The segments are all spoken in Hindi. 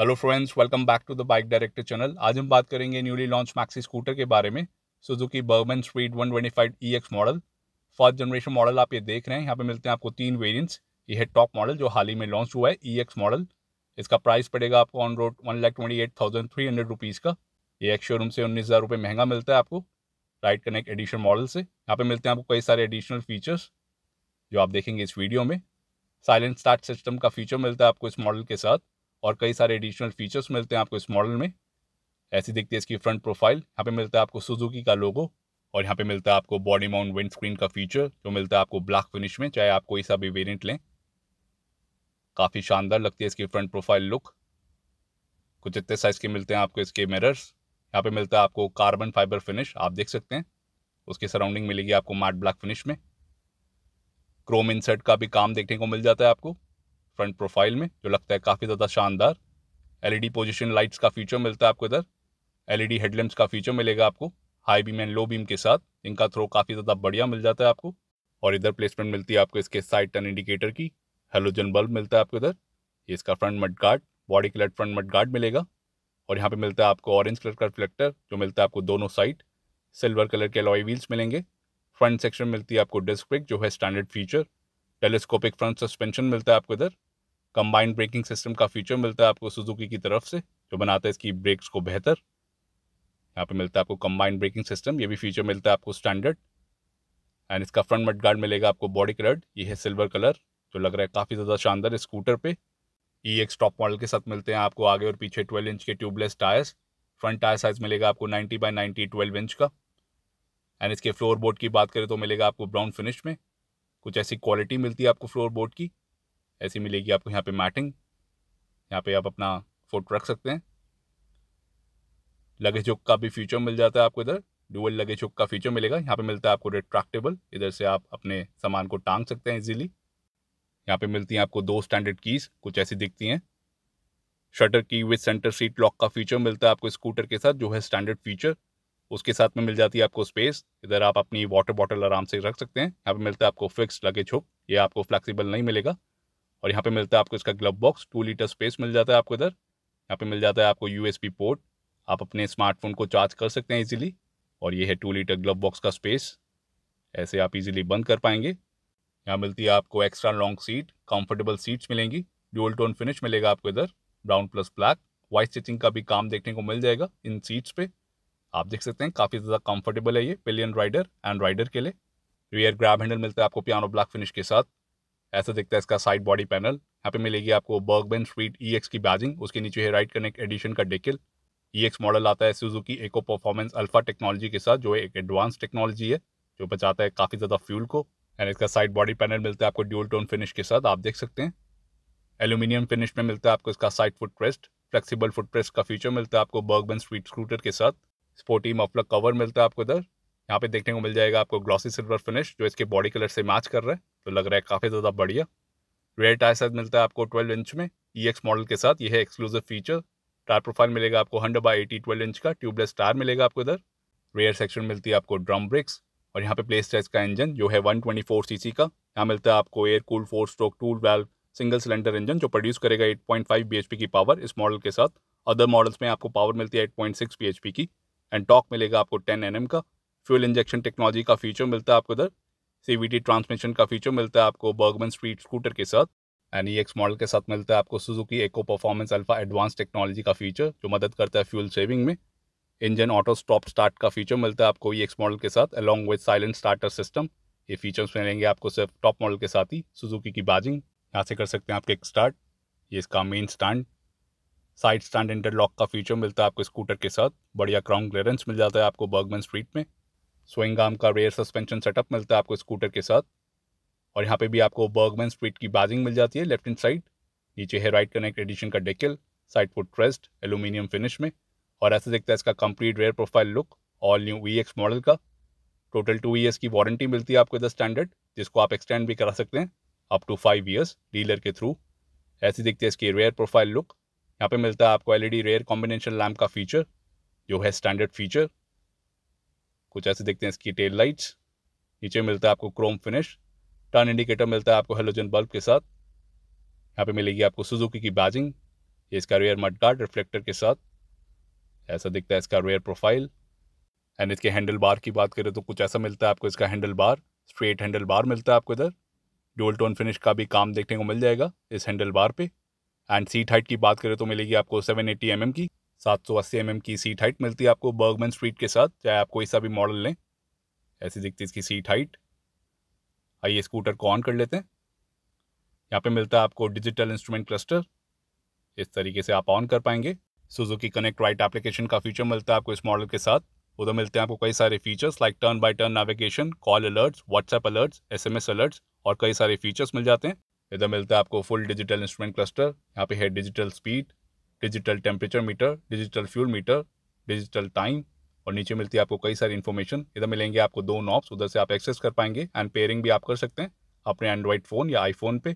hello friends welcome back to the bike director channel आज हम बात करेंगे न्यूली लॉन्च मैक्सी स्कूटर के बारे में Suzuki Burgman five 125 X model first generation model आप ये देख रहे हैं यहाँ पे मिलते हैं आपको तीन वेरिएंट्स ये है टॉप मॉडल जो हाल ही में लॉन्च हुआ है ई एक्स मॉडल इसका प्राइस पड़ेगा आपको on road one lakh twenty eight thousand three hundred rupees का ये एक्स शोरूम से उन्नीस हज़ार रुपये महंगा मिलता है आपको राइट कनेक्ट एडिशन मॉडल से यहाँ पे मिलते हैं आपको कई सारे एडिशनल फीचर्स जो आप देखेंगे इस वीडियो में साइलेंट स्टार्ट सिस्टम का फीचर मिलता है आपको इस मॉडल के साथ और कई सारे एडिशनल फीचर्स मिलते हैं आपको इस मॉडल में ऐसी दिखती है इसकी फ्रंट प्रोफाइल यहाँ पे मिलता है आपको सुजुकी का लोगो और यहाँ पे मिलता है आपको बॉडी माउंट विंड स्क्रीन का फीचर जो मिलता है आपको ब्लैक फिनिश में चाहे आप कोई सा भी वेरियंट लें काफ़ी शानदार लगती है इसकी फ्रंट प्रोफाइल लुक कुछ इतने साइज़ के मिलते हैं आपको इसके मिरर्स यहाँ पे मिलता है आपको कार्बन फाइबर फिनिश आप देख सकते हैं उसके सराउंडिंग मिलेगी आपको मैट ब्लैक फिनिश में क्रोम इंसर्ट का भी काम देखने को मिल जाता है आपको फ्रंट प्रोफाइल में जो लगता है काफ़ी ज़्यादा शानदार एलईडी पोजीशन लाइट्स का फीचर मिलता है आपको इधर एलईडी हेडलैम्प्स e का फीचर मिलेगा आपको high beam and low beam के साथ इनका थ्रो काफ़ी ज़्यादा बढ़िया मिल जाता है आपको और इधर प्लेसमेंट मिलती है आपको इसके साइड टर्न इंडिकेटर की हेलोजन बल्ब मिलता है आपको इधर ये इसका front mudguard body colour front mudguard मिलेगा और यहाँ पे मिलता है आपको ऑरेंज कलर का रिफ्लेक्टर जो मिलता है आपको दोनों साइड सिल्वर कलर के अलॉय व्हील्स मिलेंगे फ्रंट सेक्शन मिलती है आपको डिस्क ब्रेक जो है standard feature telescopic front suspension मिलता है आपको इधर कंबाइंड ब्रेकिंग सिस्टम का फीचर मिलता है आपको सुजुकी की तरफ से जो बनाता है इसकी ब्रेक्स को बेहतर यहाँ पे मिलता है आपको कंबाइंड ब्रेकिंग सिस्टम ये भी फीचर मिलता है आपको स्टैंडर्ड एंड इसका फ्रंट मड गार्ड मिलेगा आपको बॉडी कलर्ड ये है सिल्वर कलर जो लग रहा है काफ़ी ज़्यादा शानदार स्कूटर पे ई एक्स टॉप मॉडल के साथ मिलते हैं आपको आगे और पीछे ट्वेल्व इंच के tubeless tyres front tyre size मिलेगा आपको ninety by ninety twelve inch का एंड इसके फ्लोर बोर्ड की बात करें तो मिलेगा आपको ब्राउन फिनिश में कुछ ऐसी क्वालिटी मिलती है आपको फ्लोर बोर्ड की ऐसी मिलेगी आपको यहाँ पे मैटिंग यहाँ पे आप अपना फुट रख सकते हैं लगेज हुक का भी फीचर मिल जाता है आपको इधर डुअल लगेज हुक का फीचर मिलेगा यहाँ पे मिलता है आपको रिट्रैक्टेबल इधर से आप अपने सामान को टांग सकते हैं इजीली यहाँ पे मिलती हैं आपको दो स्टैंडर्ड कीज़ कुछ ऐसी दिखती हैं शटर की विथ सेंटर सीट लॉक का फीचर मिलता है आपको स्कूटर के साथ जो है स्टैंडर्ड फीचर उसके साथ में मिल जाती है आपको स्पेस इधर आप अपनी वाटर बॉटल आराम से रख सकते हैं यहाँ पे मिलता है आपको फिक्स लगेज हुक ये आपको फ्लेक्सिबल नहीं मिलेगा और यहाँ पे मिलता है आपको इसका glove box two litre space मिल जाता है आपको इधर यहाँ पे मिल जाता है आपको यू पोर्ट आप अपने स्मार्टफोन को चार्ज कर सकते हैं इजीली और ये है टू लीटर ग्लव बॉक्स का स्पेस ऐसे आप इजीली बंद कर पाएंगे यहाँ मिलती है आपको extra long seat comfortable seats मिलेंगी डोल टोन फिनिश मिलेगा आपको इधर brown plus black white stitching का भी काम देखने को मिल जाएगा इन सीट्स पे आप देख सकते हैं काफ़ी ज़्यादा कंफर्टेबल है ये पिलियन राइडर एंड राइडर के लिए रियर ग्रैब हैंडल मिलता है आपको पियानो ब्लैक फिनिश के साथ ऐसा दिखता है इसका साइड बॉडी पैनल यहाँ पे मिलेगी आपको बर्ग बेन स्वीट ई की बैजिंग उसके नीचे है राइट कनेक्ट एडिशन का डेकिल ई मॉडल आता है Suzuki eco performance alpha technology के साथ जो एक एडवांस टेक्नोलॉजी है जो बचाता है काफ़ी ज़्यादा फ्यूल को एंड इसका साइड बॉडी पैनल मिलता है आपको ड्यूल टोन फिनिश के साथ आप देख सकते हैं एल्यूमिनियम फिनिश में मिलता है आपको इसका side footrest flexible footrest का फीचर मिलता है आपको बर्ग बेन स्वीट स्क्रूटर के साथ स्पोर्टी मफलर कवर मिलता है आपको इधर यहाँ पे देखने को मिल जाएगा आपको ग्लॉसी सिल्वर फिनिश जो इसके बॉडी कलर से मैच कर रहा है तो लग रहा है काफ़ी ज़्यादा बढ़िया रेयर टायर साइज मिलता है आपको 12 इंच में ई एक्स मॉडल के साथ यह है एक्सक्लूसिव फीचर टायर प्रोफाइल मिलेगा आपको hundred by eighty twelve inch का ट्यूबलेस टायर मिलेगा आपको इधर रेयर सेक्शन मिलती है आपको ड्रम ब्रिक्स और यहाँ पे प्लेस टाइज का इंजन जो है one twenty four C C का यहाँ मिलता है आपको air cool four stroke two valve single cylinder engine जो प्रोड्यूस करेगा eight point five B H P की पावर इस मॉडल के साथ अदर मॉडल्स में आपको पावर मिलती है eight point six B H P की एंड टॉक मिलेगा आपको टेन एन एम का फ्यूल इंजेक्शन टेक्नोलॉजी का फीचर मिलता है आपको इधर सी ट्रांसमिशन का फीचर मिलता है आपको बर्गमन स्ट्रीट स्कूटर के साथ एन ई एक्स मॉडल के साथ मिलता है आपको Suzuki eco performance alpha advance technology का फीचर जो मदद करता है फ्यूल सेविंग में इंजन ऑटो स्टॉप स्टार्ट का फीचर मिलता है आपको ई एक्स मॉडल के साथ along with silent starter system ये फीचर्स मिलेंगे आपको सिर्फ टॉप मॉडल के साथ ही सुजुकी की बाजिंग यहाँ से कर सकते हैं आप किक स्टार्ट ये इसका main stand side stand interlock का फीचर मिलता है आपको स्कूटर के साथ बढ़िया क्राउन क्लियरेंस मिल जाता है आपको बर्गमन स्ट्रीट में स्विंग आर्म का रेयर सस्पेंशन सेटअप मिलता है आपको स्कूटर के साथ और यहाँ पे भी आपको बर्गमैन स्ट्रीट की बाजिंग मिल जाती है लेफ्ट हैंड साइड नीचे है राइट कनेक्ट एडिशन का decal side footrest aluminium finish में और ऐसे देखता है इसका complete rear profile look all new V model का टोटल टू ईयर्स की वारंटी मिलती है आपको इधर स्टैंडर्ड जिसको आप एक्सटेंड भी करा सकते हैं up to five years dealer के थ्रू ऐसे देखते हैं इसकी रेयर प्रोफाइल लुक यहाँ पे मिलता है आपको एलईडी रेयर कॉम्बिनेशन लैम्प का फीचर जो है स्टैंडर्ड फीचर कुछ ऐसे देखते हैं इसकी टेल लाइट्स नीचे मिलता है आपको क्रोम फिनिश टर्न इंडिकेटर मिलता है आपको हेलोजन बल्ब के साथ यहाँ पे मिलेगी आपको सुजुकी की बैजिंग ये इसका रेयर मड गार्ड रिफ्लेक्टर के साथ ऐसा दिखता है इसका रेयर प्रोफाइल एंड इसके हैंडल बार की बात करें तो कुछ ऐसा मिलता है आपको इसका handlebar straight handlebar मिलता है आपको इधर डोल टोन फिनिश का भी काम देखने को मिल जाएगा इस हैंडल बार पे एंड सीट हाइट की बात करें तो मिलेगी आपको सेवन एटी mm की सात सौ अस्सी एम की सीट हाइट मिलती है आपको बर्गमैन स्ट्रीट के साथ चाहे आप कोई सा भी मॉडल लें ऐसी दिखती इसकी सीट हाइट आइए स्कूटर को ऑन कर लेते हैं यहाँ पे मिलता है आपको डिजिटल इंस्ट्रूमेंट क्लस्टर इस तरीके से आप ऑन कर पाएंगे सुजुकी कनेक्ट राइट एप्लीकेशन का फीचर मिलता है आपको इस मॉडल के साथ उधर मिलते हैं आपको कई सारे features like turn by turn navigation call alerts WhatsApp alerts SMS alerts और कई सारे फीचर्स मिल जाते हैं इधर मिलता है आपको फुल डिजिटल इंस्ट्रूमेंट क्लस्टर यहाँ पे है digital speed digital temperature meter digital fuel meter digital time और नीचे मिलती है आपको कई सारी इन्फॉर्मेशन इधर मिलेंगे आपको दो नॉब्स उधर से आप एक्सेस कर पाएंगे एंड पेयरिंग भी आप कर सकते हैं अपने एंड्रॉइड फ़ोन या आईफोन पे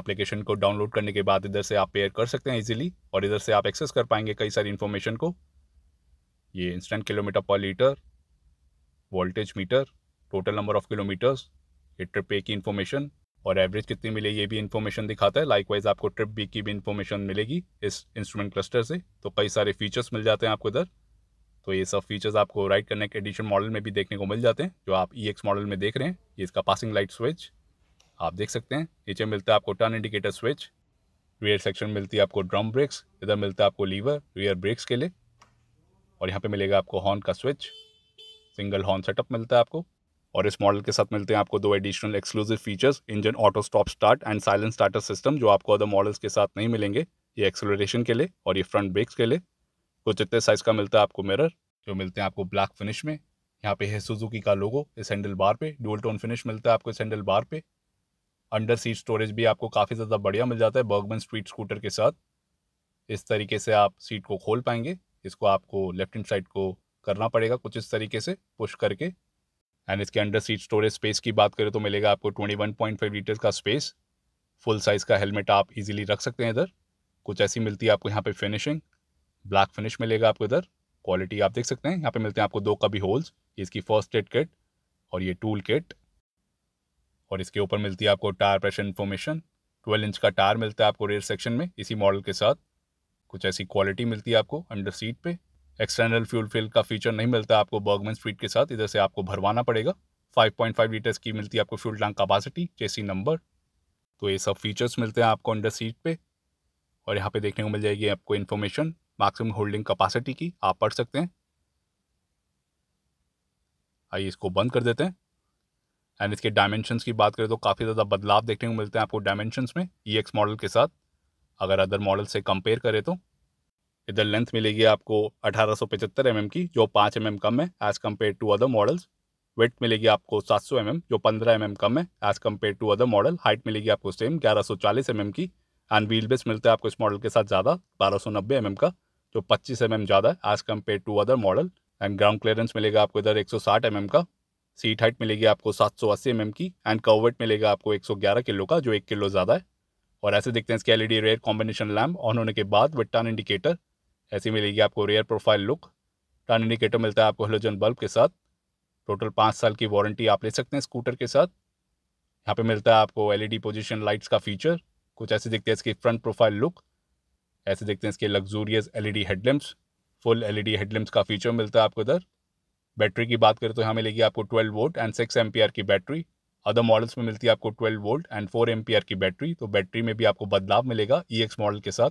एप्लीकेशन को डाउनलोड करने के बाद इधर से आप पेयर कर सकते हैं इजीली और इधर से आप एक्सेस कर पाएंगे कई सारी इन्फॉर्मेशन को ये instant kilometre per litre voltage meter total number of kilometres ये ट्रिप पे की इन्फॉर्मेशन और एवरेज कितनी मिले ये भी इन्फॉर्मेशन दिखाता है लाइक वाइज आपको ट्रिप बी की भी इन्फॉर्मेशन मिलेगी इस इंस्ट्रूमेंट क्लस्टर से तो कई सारे फीचर्स मिल जाते हैं आपको इधर तो ये सब फीचर्स आपको राइट के एडिशन मॉडल में भी देखने को मिल जाते हैं जो आप ई e मॉडल में देख रहे हैं ये इसका पासिंग लाइट स्विच आप देख सकते हैं नीचे मिलता है आपको turn indicator switch rear section मिलती है आपको ड्रम ब्रेक्स इधर मिलता है आपको लीवर रियर ब्रेक्स के लिए और यहाँ पे मिलेगा आपको हॉर्न का स्विच सिंगल हॉर्न सेटअप मिलता है आपको और इस मॉडल के साथ मिलते हैं आपको दो additional exclusive features engine auto stop start and silence starter system जो आपको अदर मॉडल्स के साथ नहीं मिलेंगे ये एक्सलोरेशन के लिए और ये फ्रंट ब्रेक्स के लिए कुछ इतने साइज़ का मिलता है आपको मिरर जो मिलते हैं आपको ब्लैक फिनिश में यहाँ पे है सुजुकी का लोगो इस हैंडल बार पे डुअल टोन फिनिश मिलता है आपको इस हैंडल बार पे अंडर सीट स्टोरेज भी आपको काफ़ी ज़्यादा बढ़िया मिल जाता है बर्गमन स्ट्रीट स्कूटर के साथ इस तरीके से आप सीट को खोल पाएंगे इसको आपको लेफ्ट हैंड साइड को करना पड़ेगा कुछ इस तरीके से पुश करके एंड इसके अंडर सीट स्टोरेज स्पेस की बात करें तो मिलेगा आपको 21.5 लीटर का स्पेस फुल साइज़ का हेलमेट आप इजीली रख सकते हैं इधर कुछ ऐसी मिलती है आपको यहाँ पे फिनिशिंग ब्लैक फिनिश मिलेगा आपको इधर क्वालिटी आप देख सकते हैं यहाँ पे मिलते हैं आपको दो कभी होल्स इसकी फर्स्ट एड किट और ये टूल किट और इसके ऊपर मिलती है आपको tyre pressure information twelve inch का टायर मिलता है आपको रेयर सेक्शन में इसी मॉडल के साथ कुछ ऐसी क्वालिटी मिलती है आपको अंडर सीट पे एक्सटर्नल फ्यूल फिल का फीचर नहीं मिलता आपको बर्गमैन स्पीड के साथ इधर से आपको भरवाना पड़ेगा 5.5 लीटर्स की मिलती है आपको fuel tank capacity chassis number तो ये सब फीचर्स मिलते हैं आपको अंडर सीट पे और यहाँ पे देखने को मिल जाएगी आपको इन्फॉर्मेशन मैक्सिमम होल्डिंग कैपेसिटी की आप पढ़ सकते हैं आइए इसको बंद कर देते हैं एंड इसके डायमेंशन की बात करें तो काफ़ी ज़्यादा बदलाव देखने को मिलते हैं आपको डायमेंशन में ई e मॉडल के साथ अगर अदर मॉडल से कंपेयर करें तो इधर लेंथ मिलेगी आपको अठारह सौ mm की जो 5 mm कम है as compare to other models weight मिलेगी आपको 700 सौ mm, जो 15 mm कम है as compare to other model height मिलेगी आपको सेम 1140 सौ mm की एंड व्हील बेस मिलता है आपको इस मॉडल के साथ ज़्यादा 1290 mm का जो 25 mm ज़्यादा है as compare to other model and ground clearance मिलेगा आपको इधर एक सौ mm का सीट हाइट मिलेगी आपको सात सौ mm की एंड कवर्ट मिलेगा आपको एक किलो का जो एक किलो ज़्यादा है और ऐसे देखते हैं इसके LED rear combination lamp on होने के बाद विटान इंडिकेटर ऐसी मिलेगी आपको rear profile look turn indicator मिलता है आपको हेलोजन बल्ब के साथ टोटल पाँच साल की वारंटी आप ले सकते हैं स्कूटर के साथ यहाँ पे मिलता है आपको एलईडी पोजीशन लाइट्स का फीचर कुछ ऐसे दिखते हैं इसकी फ्रंट प्रोफाइल लुक ऐसे देखते हैं इसके luxurious LED headlamps full LED headlamps का फीचर मिलता है आपको इधर बैटरी की बात करें तो यहाँ मिलेगी आपको 12 वोल्ट एंड 6 एम की बैटरी अदर मॉडल्स में मिलती है आपको 12 वोल्ट एंड 4 एम की बैटरी तो बैटरी में भी आपको बदलाव मिलेगा ई e मॉडल के साथ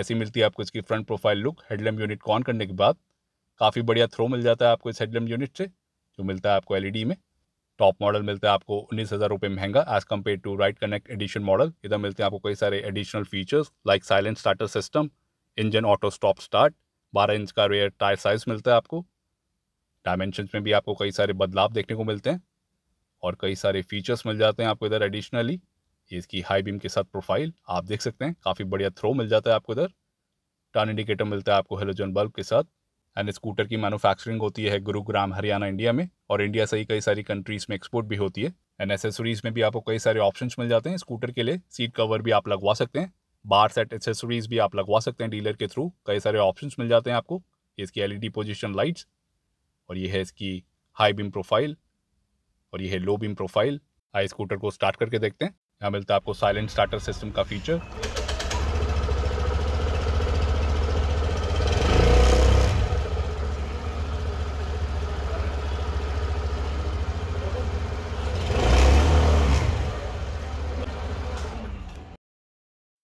ऐसी मिलती है आपको इसकी front profile look headlamp unit on करने के बाद काफ़ी बढ़िया थ्रो मिल जाता है आपको इस हेडलैम्प यूनिट से जो मिलता है आपको एलईडी e में टॉप मॉडल मिलता है आपको उन्नीस हज़ार रुपये महंगा as compare to ride connect edition model इधर मिलते हैं आपको कई सारे additional features like silent starter system engine auto stop start बारह इंच का रेयर टायर साइज मिलता है आपको डायमेंशन में भी आपको कई सारे बदलाव देखने को मिलते हैं और कई सारे फीचर्स मिल जाते हैं आपको इधर एडिशनली ये इसकी हाई बीम के साथ प्रोफाइल आप देख सकते हैं काफ़ी बढ़िया थ्रो मिल जाता है आपको इधर टर्न इंडिकेटर मिलता है आपको हेलोजन बल्ब के साथ एंड स्कूटर की मैनुफैक्चरिंग होती है गुरुग्राम हरियाणा इंडिया में और इंडिया से ही कई सारी कंट्रीज़ में एक्सपोर्ट भी होती है एंड एसेसरीज में भी आपको कई सारे ऑप्शन मिल जाते हैं स्कूटर के लिए सीट कवर भी आप लगवा सकते हैं बार सेट एसेसरीज भी आप लगवा सकते हैं डीलर के थ्रू कई सारे ऑप्शन मिल जाते हैं आपको इसकी एलईडी पोजीशन लाइट्स और ये है इसकी हाई बीम प्रोफाइल और ये है लो बीम प्रोफाइल आई स्कूटर को स्टार्ट करके देखते हैं यहाँ मिलता है आपको साइलेंट स्टार्टर सिस्टम का फीचर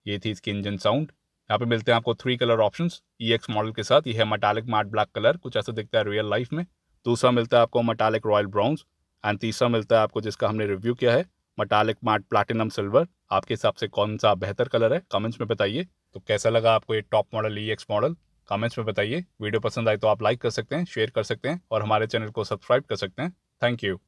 ये थी इसकी इंजन साउंड यहाँ पे मिलते हैं आपको three colour options X model के साथ ये है मटालिक मार्ट ब्लैक कलर कुछ ऐसा दिखता है रियल लाइफ में दूसरा मिलता है आपको मटालिक रॉयल ब्राउन्स एंड तीसरा मिलता है आपको जिसका हमने रिव्यू किया है मटालिक मार्ट प्लाटिनम सिल्वर आपके हिसाब से कौन सा बेहतर कलर है कमेंट्स में बताइए तो कैसा लगा आपको ये top model E X model comments में बताइए वीडियो पसंद आए तो आप लाइक कर सकते हैं शेयर कर सकते हैं और हमारे चैनल को सब्सक्राइब कर सकते हैं थैंक यू